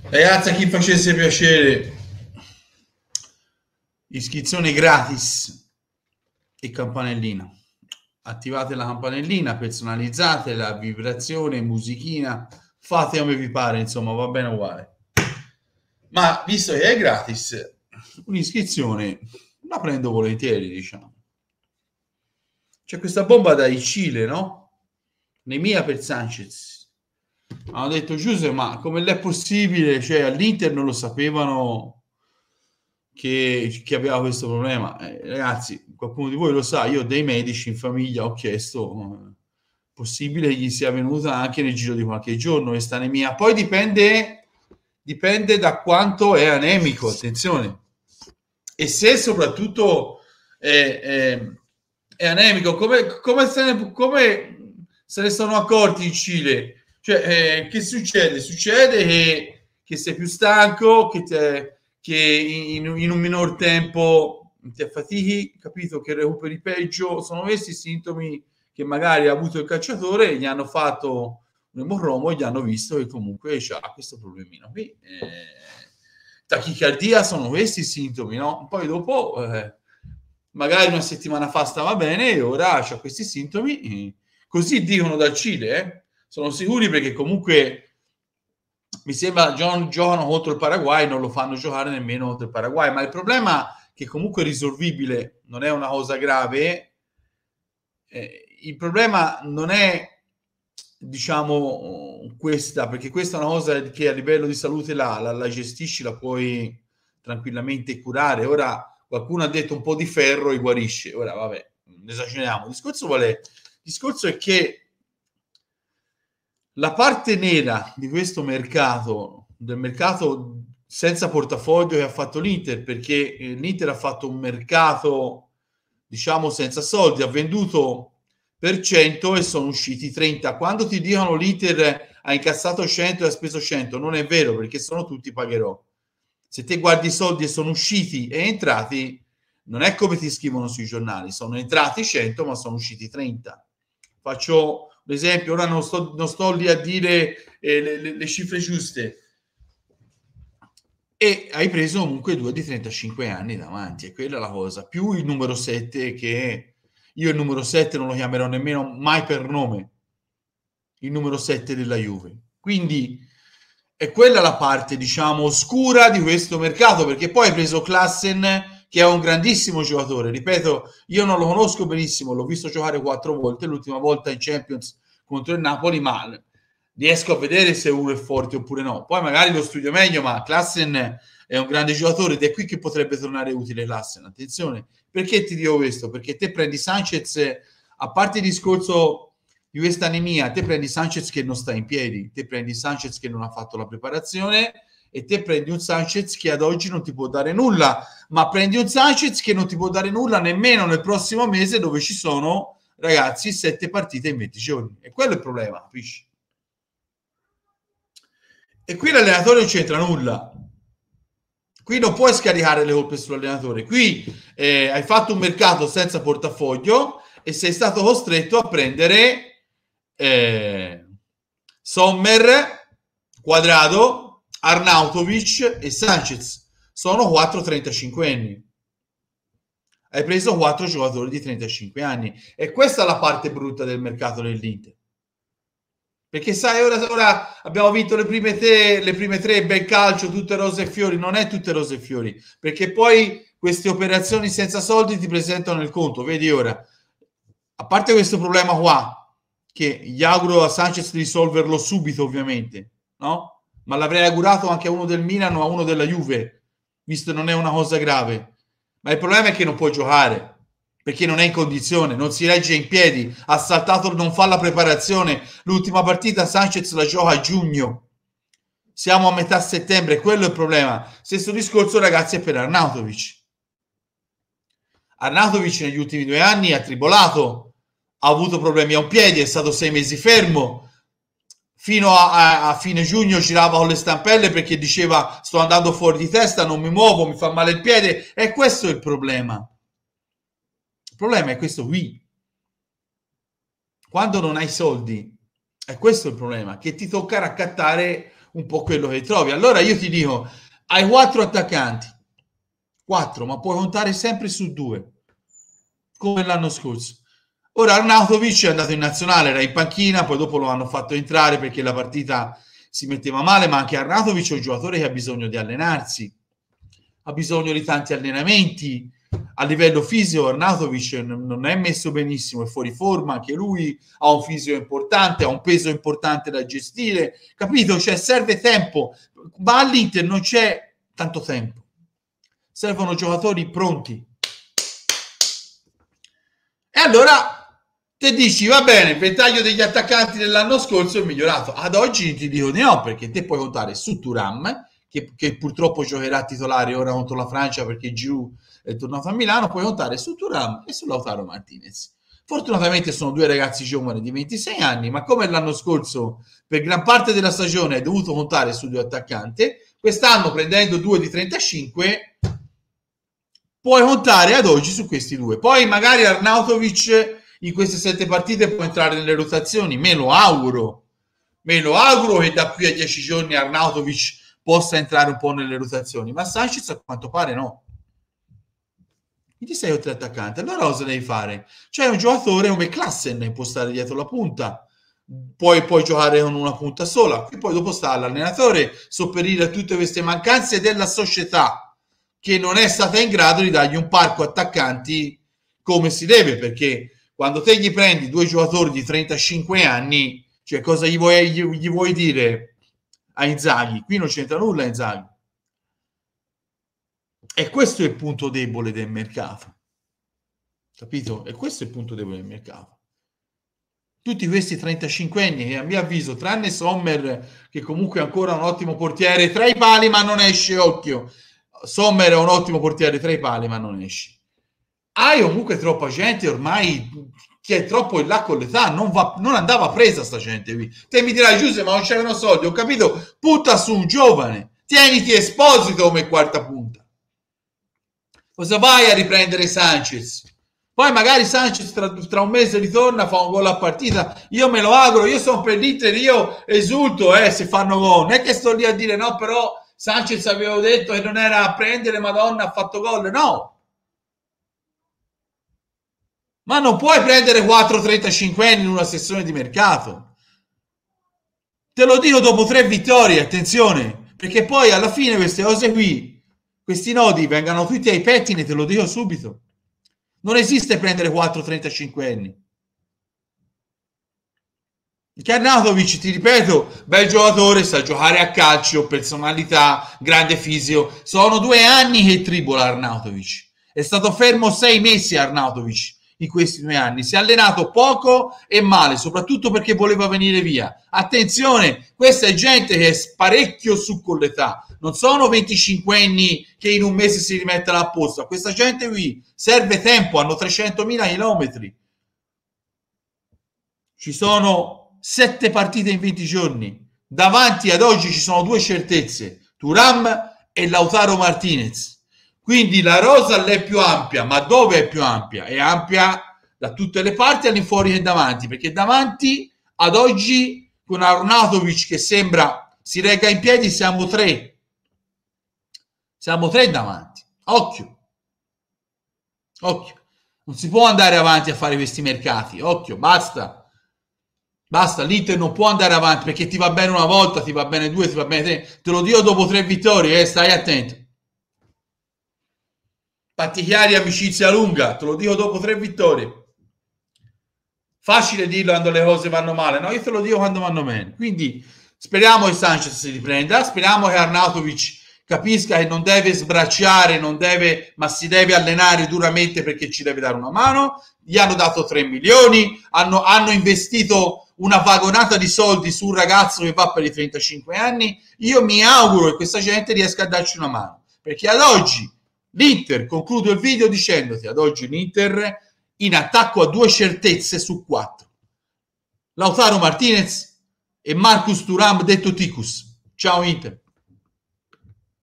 Ragazzi, a chi facesse piacere, iscrizione gratis e campanellina. Attivate la campanellina, personalizzate la vibrazione, musichina, fate come vi pare, insomma, va bene uguale. Ma visto che è gratis, un'iscrizione la prendo volentieri, diciamo. C'è questa bomba dai Cile, no? Nemia per Sanchez hanno detto Giuseppe ma come è possibile cioè all'Inter non lo sapevano che, che aveva questo problema eh, ragazzi qualcuno di voi lo sa io dei medici in famiglia ho chiesto eh, possibile gli sia venuta anche nel giro di qualche giorno questa anemia poi dipende dipende da quanto è anemico attenzione e se soprattutto è, è, è anemico come, come, se ne, come se ne sono accorti in Cile cioè, eh, che succede? Succede che, che, sei più stanco, che, te, che in, in, un minor tempo ti affatichi, capito? Che recuperi peggio. Sono questi i sintomi che magari ha avuto il calciatore, gli hanno fatto un emorromo e gli hanno visto che comunque ha questo problemino qui. Eh, tachicardia sono questi i sintomi, no? Poi dopo, eh, magari una settimana fa stava bene e ora ha questi sintomi. Eh, così dicono dal Cile, eh? sono sicuri perché comunque mi sembra John John contro il Paraguay, non lo fanno giocare nemmeno contro il Paraguay, ma il problema che comunque è risolvibile, non è una cosa grave, eh, il problema non è diciamo questa perché questa è una cosa che a livello di salute la, la, la gestisci la puoi tranquillamente curare ora qualcuno ha detto un po' di ferro e guarisce ora vabbè esageriamo il discorso qual è il discorso è che la parte nera di questo mercato, del mercato senza portafoglio che ha fatto l'Inter, perché eh, l'Inter ha fatto un mercato, diciamo, senza soldi, ha venduto per 100 e sono usciti 30. Quando ti dicono l'Inter ha incassato 100 e ha speso 100, non è vero, perché sono tutti pagherò. Se te guardi i soldi e sono usciti e entrati, non è come ti scrivono sui giornali, sono entrati 100 ma sono usciti 30. Faccio ad esempio, ora non sto, non sto lì a dire eh, le, le, cifre giuste, e hai preso comunque due di 35 anni davanti, e quella è la cosa, più il numero 7 che io il numero 7 non lo chiamerò nemmeno mai per nome, il numero 7 della Juve. Quindi è quella la parte, diciamo, oscura di questo mercato, perché poi hai preso Klassen che è un grandissimo giocatore. Ripeto, io non lo conosco benissimo, l'ho visto giocare quattro volte, l'ultima volta in Champions contro il Napoli, ma riesco a vedere se uno è forte oppure no. Poi magari lo studio meglio, ma Klassen è un grande giocatore ed è qui che potrebbe tornare utile Klassen. Attenzione, perché ti dico questo? Perché te prendi Sanchez, a parte il discorso di questa anemia, te prendi Sanchez che non sta in piedi, te prendi Sanchez che non ha fatto la preparazione e te prendi un Sanchez che ad oggi non ti può dare nulla, ma prendi un Sanchez che non ti può dare nulla nemmeno nel prossimo mese dove ci sono, ragazzi, sette partite in 20 giorni. E quello è il problema, capisci? E qui l'allenatore non c'entra nulla. Qui non puoi scaricare le colpe sull'allenatore. Qui eh, hai fatto un mercato senza portafoglio e sei stato costretto a prendere eh, Sommer, Quadrado, Arnautovic e Sanchez. Sono 4 35 anni Hai preso 4 giocatori di 35 anni. E questa è la parte brutta del mercato dell'Inter. Perché sai, ora, ora abbiamo vinto le prime, tre, le prime tre, bel calcio, tutte rose e fiori. Non è tutte rose e fiori. Perché poi queste operazioni senza soldi ti presentano il conto. Vedi ora, a parte questo problema qua, che gli auguro a Sanchez di risolverlo subito, ovviamente, no? ma l'avrei augurato anche a uno del Milano, a uno della Juve, visto che non è una cosa grave. Ma il problema è che non può giocare perché non è in condizione, non si regge in piedi, ha saltato, non fa la preparazione. L'ultima partita Sanchez la gioca a giugno. Siamo a metà settembre, quello è il problema. Stesso discorso, ragazzi, è per Arnautovic. Arnautovic negli ultimi due anni ha tribolato, ha avuto problemi a un piede, è stato sei mesi fermo, fino a, a, fine giugno girava con le stampelle perché diceva sto andando fuori di testa, non mi muovo, mi fa male il piede. E questo è il problema. Il problema è questo qui. Quando non hai soldi, è questo il problema, che ti tocca raccattare un po' quello che trovi. Allora io ti dico, hai quattro attaccanti, quattro, ma puoi contare sempre su due, come l'anno scorso. Ora Arnautovic è andato in nazionale, era in panchina, poi dopo lo hanno fatto entrare perché la partita si metteva male, ma anche Arnautovic è un giocatore che ha bisogno di allenarsi, ha bisogno di tanti allenamenti. A livello fisico Arnautovic non è messo benissimo, è fuori forma, anche lui ha un fisio importante, ha un peso importante da gestire, capito? Cioè serve tempo, ma all'Inter non c'è tanto tempo, servono giocatori pronti. E allora te dici va bene, il ventaglio degli attaccanti dell'anno scorso è migliorato. Ad oggi ti dico di no, perché te puoi contare su Turam, che, che purtroppo giocherà titolare ora contro la Francia perché Giroud è eh, tornato a Milano, puoi contare su Turam e su Lautaro Martinez. Fortunatamente sono due ragazzi giovani di 26 anni, ma come l'anno scorso per gran parte della stagione hai dovuto contare su due attaccanti, quest'anno prendendo due di 35 puoi contare ad oggi su questi due. Poi magari Arnautovic in queste sette partite può entrare nelle rotazioni. Me lo auguro, me lo auguro che da qui a dieci giorni Arnautovic possa entrare un po' nelle rotazioni, ma Sanchez a quanto pare no. Quindi sei oltre tre Allora cosa devi fare? Cioè un giocatore come Klassen può stare dietro la punta, poi puoi giocare con una punta sola, e poi dopo sta l'allenatore sopperire a tutte queste mancanze della società che non è stata in grado di dargli un parco attaccanti come si deve, perché quando te gli prendi due giocatori di 35 anni, cioè cosa gli vuoi, gli, gli vuoi dire a Inzaghi? Qui non c'entra nulla Inzaghi. E questo è il punto debole del mercato. Capito? E questo è il punto debole del mercato tutti questi 35 anni che a mio avviso tranne Sommer che comunque è ancora un ottimo portiere tra i pali ma non esce occhio Sommer è un ottimo portiere tra i pali ma non esce hai comunque troppa gente ormai che è troppo in là con l'età, non, va, non andava presa sta gente qui. Te mi dirai Giuseppe, ma non c'erano soldi, ho capito, punta su un giovane, tieniti esposito come quarta punta. Cosa vai a riprendere Sanchez? Poi magari Sanchez tra, tra, un mese ritorna, fa un gol a partita, io me lo auguro, io sono per l'Inter, io esulto eh, se fanno gol, non è che sto lì a dire no, però Sanchez avevo detto che non era a prendere, Madonna ha fatto gol, no, ma non puoi prendere 4 35 anni in una sessione di mercato. Te lo dico dopo tre vittorie, attenzione, perché poi alla fine queste cose qui, questi nodi vengano tutti ai pettini, te lo dico subito. Non esiste prendere 4 35 anni. Carnatovic, ti ripeto, bel giocatore, sa giocare a calcio, personalità, grande fisio. Sono due anni che tribola Arnautovic. È stato fermo sei mesi Arnautovic in questi due anni. Si è allenato poco e male, soprattutto perché voleva venire via. Attenzione, questa è gente che è parecchio su con l'età, non sono 25 anni che in un mese si rimettono a posto. questa gente qui serve tempo, hanno 300.000 chilometri. Ci sono sette partite in 20 giorni. Davanti ad oggi ci sono due certezze, Turam e Lautaro Martinez quindi la rosa è più ampia, ma dove è più ampia? È ampia da tutte le parti all'infuori e davanti, perché davanti ad oggi con Arnautovic che sembra si regga in piedi siamo tre. Siamo tre davanti. Occhio. Occhio. Non si può andare avanti a fare questi mercati. Occhio, basta. Basta, l'Inter non può andare avanti perché ti va bene una volta, ti va bene due, ti va bene tre. Te lo dico dopo tre vittorie, eh, stai attento. Pattichiari, amicizia lunga, te lo dico dopo tre vittorie. Facile dirlo quando le cose vanno male, no? Io te lo dico quando vanno bene. Quindi speriamo che Sanchez si riprenda, speriamo che Arnautovic capisca che non deve sbracciare, non deve, ma si deve allenare duramente perché ci deve dare una mano. Gli hanno dato 3 milioni, hanno, hanno investito una vagonata di soldi su un ragazzo che va per i 35 anni. Io mi auguro che questa gente riesca a darci una mano, perché ad oggi L'Inter, concludo il video dicendoti ad oggi l'Inter in attacco a due certezze su quattro. Lautaro Martinez e Marcus Turam detto Ticus. Ciao Inter.